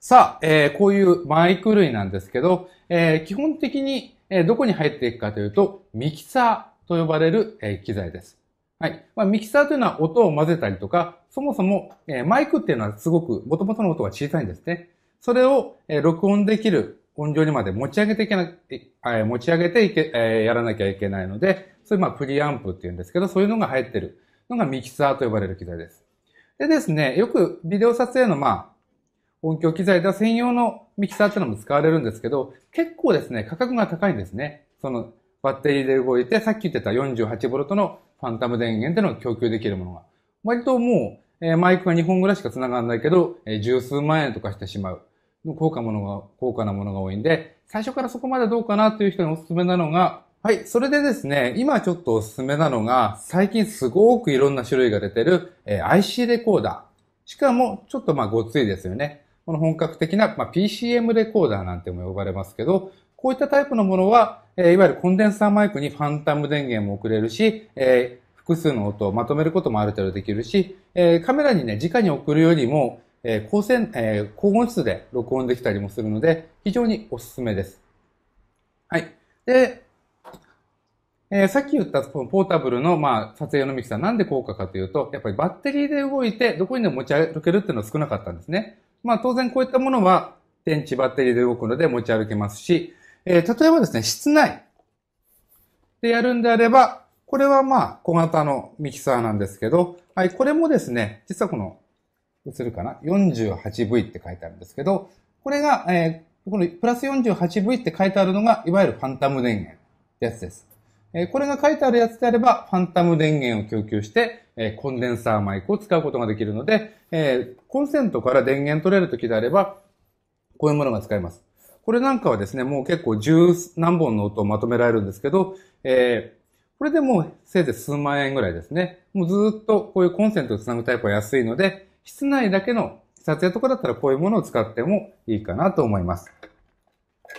さあ、えー、こういうマイク類なんですけど、えー、基本的に、えー、どこに入っていくかというと、ミキサーと呼ばれる、えー、機材です。はい。まあ、ミキサーというのは音を混ぜたりとか、そもそも、えー、マイクっていうのはすごく元々の音が小さいんですね。それを、えー、録音できる音量にまで持ち上げていけな、え持ち上げていけ、えやらなきゃいけないので、それまあプリアンプっていうんですけど、そういうのが入ってる、のがミキサーと呼ばれる機材です。でですね、よくビデオ撮影のまあ、音響機材では専用のミキサーっていうのも使われるんですけど、結構ですね、価格が高いんですね。そのバッテリーで動いて、さっき言ってた 48V のファンタム電源での供給できるものが。割ともう、えー、マイクが2本ぐらいしか繋がらないけど、えー、十数万円とかしてしまう。高価ものが、高価なものが多いんで、最初からそこまでどうかなという人におすすめなのが、はい。それでですね、今ちょっとおすすめなのが、最近すごくいろんな種類が出てる、え IC レコーダー。しかも、ちょっとまあごついですよね。この本格的な、まあ、PCM レコーダーなんても呼ばれますけど、こういったタイプのものは、えいわゆるコンデンサーマイクにファンタム電源も送れるし、え複数の音をまとめることもある程度できるし、えカメラにね、直に送るよりも、え高線、え高音質で録音できたりもするので、非常におすすめです。はい。で、えー、さっき言ったこのポータブルの、まあ、撮影用のミキサーなんで効果かというと、やっぱりバッテリーで動いて、どこにでも持ち歩けるっていうのは少なかったんですね。まあ、当然こういったものは、電池バッテリーで動くので持ち歩けますし、えー、例えばですね、室内でやるんであれば、これはまあ、小型のミキサーなんですけど、はい、これもですね、実はこの、映るかな ?48V って書いてあるんですけど、これが、えー、このプラス 48V って書いてあるのが、いわゆるファンタム電源ってやつです。えこれが書いてあるやつであれば、ファンタム電源を供給して、えコンデンサーマイクを使うことができるので、えコンセントから電源取れるときであれば、こういうものが使えます。これなんかはですね、もう結構十何本の音をまとめられるんですけど、えー、これでもうせいぜい数万円ぐらいですね。もうずっとこういうコンセントをつなぐタイプは安いので、室内だけの撮影とかだったらこういうものを使ってもいいかなと思います。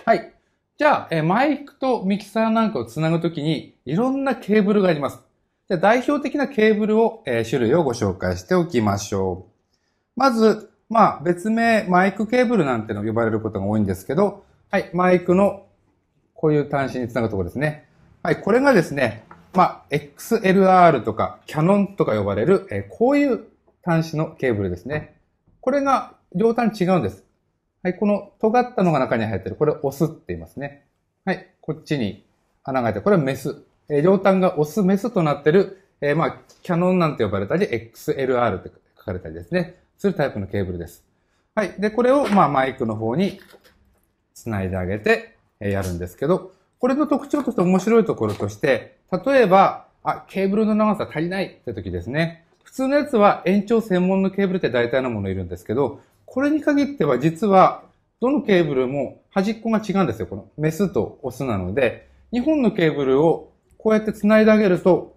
はい。じゃあ、えマイクとミキサーなんかをつなぐときに、いろんなケーブルがあります。じゃ代表的なケーブルを、え種類をご紹介しておきましょう。まず、まあ、別名、マイクケーブルなんての呼ばれることが多いんですけど、はい、マイクの、こういう端子につなぐところですね。はい、これがですね、まあ、XLR とか、キャノンとか呼ばれる、えこういう端子のケーブルですね。これが両端違うんです。はい、この尖ったのが中に入ってる。これオスって言いますね。はい、こっちに穴が開いてる。これはメス。えー、両端がオス、メスとなってる、えー、まあ、キャノンなんて呼ばれたり、XLR って書かれたりですね。するタイプのケーブルです。はい。で、これを、まあ、マイクの方に繋いであげて、えー、やるんですけど、これの特徴として面白いところとして、例えば、あ、ケーブルの長さ足りないって時ですね。普通のやつは延長専門のケーブルって大体のものいるんですけど、これに限っては実は、どのケーブルも端っこが違うんですよ。このメスとオスなので、2本のケーブルをこうやって繋いであげると、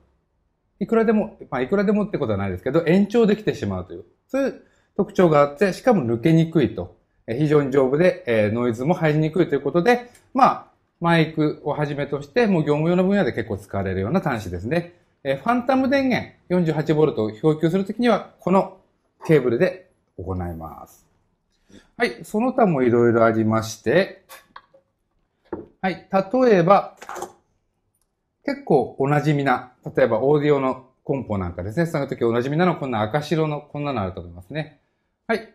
いくらでも、まあ、いくらでもってことはないですけど、延長できてしまうという、そういう特徴があって、しかも抜けにくいと。非常に丈夫で、えノイズも入りにくいということで、まあ、マイクをはじめとして、もう業務用の分野で結構使われるような端子ですね。えファンタム電源 48V を供給するときには、このケーブルで行います。はい、その他もいろいろありまして、はい、例えば、結構おなじみな、例えばオーディオのコンポなんかですね、その時おなじみなのこんな赤白のこんなのあると思いますね。はい、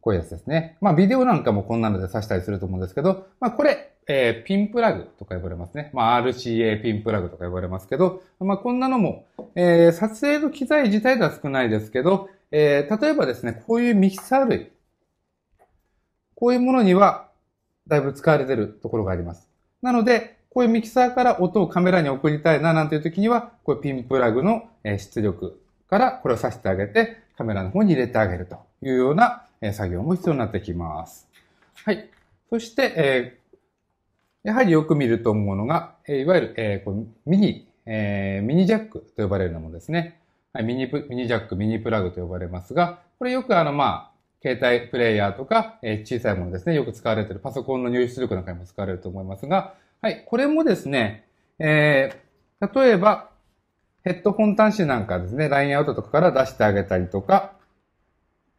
こういうやつですね。まあ、ビデオなんかもこんなので挿したりすると思うんですけど、まあ、これ、えー、ピンプラグとか呼ばれますね。まあ、RCA ピンプラグとか呼ばれますけど、まあ、こんなのも、えー、撮影の機材自体では少ないですけど、えー、例えばですね、こういうミキサー類、こういうものにはだいぶ使われてるところがあります。なので、こういうミキサーから音をカメラに送りたいななんていう時には、こういうピンプラグの出力からこれを挿してあげて、カメラの方に入れてあげるというような作業も必要になってきます。はい。そして、えー、やはりよく見ると思うのが、いわゆる、えー、このミニ、えー、ミニジャックと呼ばれるものですね。はい、ミニミニジャック、ミニプラグと呼ばれますが、これよくあの、まあ、携帯プレイヤーとか、え小さいものですね、よく使われているパソコンの入出力なんかにも使われると思いますが、はい、これもですね、えー、例えば、ヘッドホン端子なんかですね、ラインアウトとかから出してあげたりとか、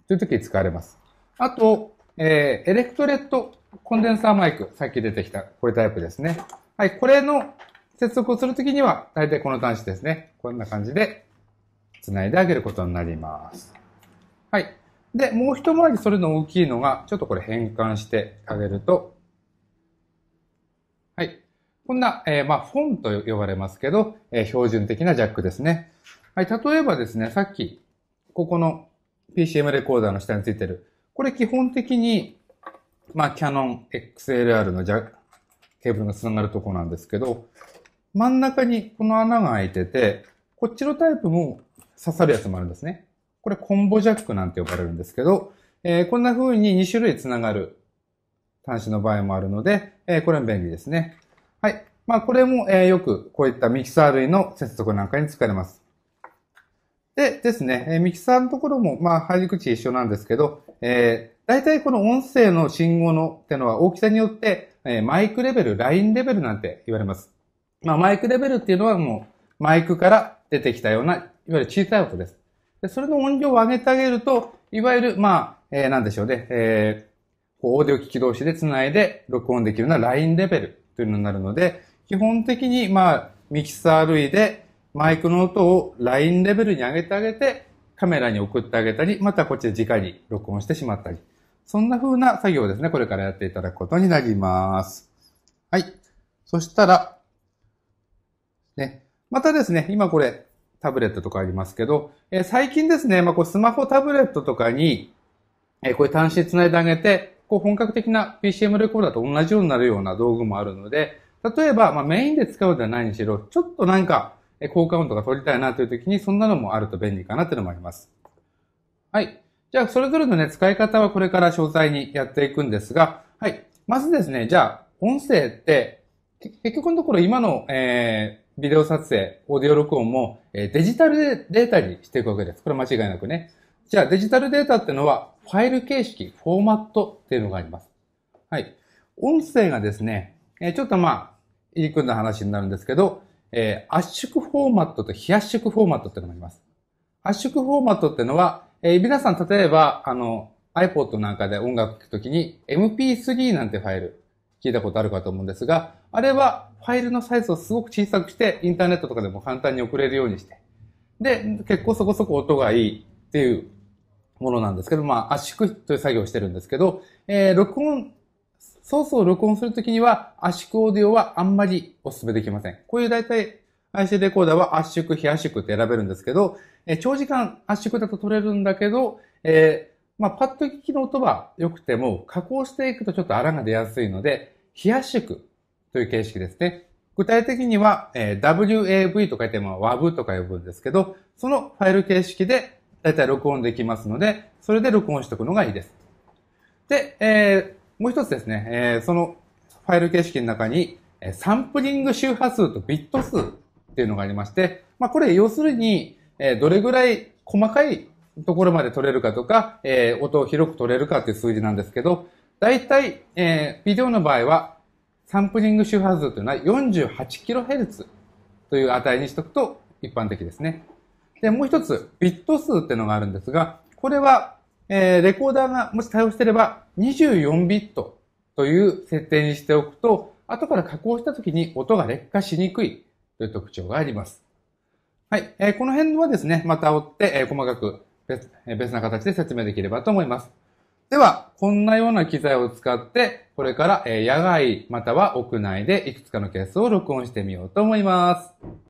という時に使われます。あと、えー、エレクトレットコンデンサーマイク、さっき出てきた、これタイプですね。はい、これの接続をするときには、大体この端子ですね。こんな感じで、つないであげることになります。はい。で、もう一回りそれの大きいのが、ちょっとこれ変換してあげると、はい。こんな、えー、まあ、フォンと呼ばれますけど、えー、標準的なジャックですね。はい。例えばですね、さっき、ここの PCM レコーダーの下についてる、これ基本的に、まあ、キャノン XLR のジャケーブルがつながるとこなんですけど、真ん中にこの穴が開いてて、こっちのタイプも刺さるやつもあるんですね。これコンボジャックなんて呼ばれるんですけど、えー、こんな風に2種類つながる端子の場合もあるので、えー、これも便利ですね。はい。まあ、これも、えー、よくこういったミキサー類の接続なんかに使れます。でですね、えー、ミキサーのところも、まあ、入り口一緒なんですけど、えー、大体この音声の信号のってのは大きさによって、えー、マイクレベル、ラインレベルなんて言われます。まあ、マイクレベルっていうのはもう、マイクから出てきたような、いわゆる小さい音です。で、それの音量を上げてあげると、いわゆる、まあ、えー、なんでしょうね、えー、こう、オーディオ機器同士で繋いで録音できるのは LINE レベルというのになるので、基本的に、まあ、ミキサー類でマイクの音を LINE レベルに上げてあげて、カメラに送ってあげたり、またこっちで直に録音してしまったり。そんな風な作業ですね、これからやっていただくことになります。はい。そしたら、ね。またですね、今これ、タブレットとかありますけど、え最近ですね、まあ、こうスマホ、タブレットとかに、えこういう端子つないであげて、こう本格的な PCM レコーダーと同じようになるような道具もあるので、例えば、まあ、メインで使うではないにしろ、ちょっとなんか、え効果音とか取りたいなという時に、そんなのもあると便利かなというのもあります。はい。じゃあ、それぞれのね、使い方はこれから詳細にやっていくんですが、はい。まずですね、じゃあ、音声って、結局のところ今の、えビデオ撮影、オーディオ録音も、えデジタルデータにしていくわけです。これ間違いなくね。じゃあデジタルデータってのは、ファイル形式、フォーマットっていうのがあります。はい。音声がですね、えちょっとまあ、入り組んだ話になるんですけど、えー、圧縮フォーマットと非圧縮フォーマットってのがあります。圧縮フォーマットってのは、えー、皆さん例えば、あの、iPod なんかで音楽聴くときに MP3 なんてファイル聞いたことあるかと思うんですが、あれはファイルのサイズをすごく小さくして、インターネットとかでも簡単に送れるようにして。で、結構そこそこ音がいいっていうものなんですけど、まあ、圧縮という作業をしてるんですけど、えー、録音、ソースを録音するときには圧縮オーディオはあんまりお勧めできません。こういう大体 IC レコーダーは圧縮、非圧縮って選べるんですけど、えー、長時間圧縮だと取れるんだけど、えー、まあ、パッと聞きの音は良くても、加工していくとちょっと荒が出やすいので、非圧縮という形式ですね。具体的には、えー、WAV と書いて、まあ、WAV とか呼ぶんですけど、そのファイル形式でだいたい録音できますので、それで録音しておくのがいいです。で、えー、もう一つですね、えー、そのファイル形式の中に、サンプリング周波数とビット数っていうのがありまして、まあ、これ要するに、えー、どれぐらい細かいところまで取れるかとか、えー、音を広く取れるかっていう数字なんですけど、だいたい、えー、ビデオの場合はサンプリング周波数というのは 48kHz という値にしておくと一般的ですね。で、もう一つ、ビット数っていうのがあるんですが、これは、えー、レコーダーがもし対応していれば24ビットという設定にしておくと、後から加工した時に音が劣化しにくいという特徴があります。はい。えー、この辺はですね、また追って、えー、細かく別,、え別な形で説明できればと思います。では、こんなような機材を使って、これから野外または屋内でいくつかのケースを録音してみようと思います。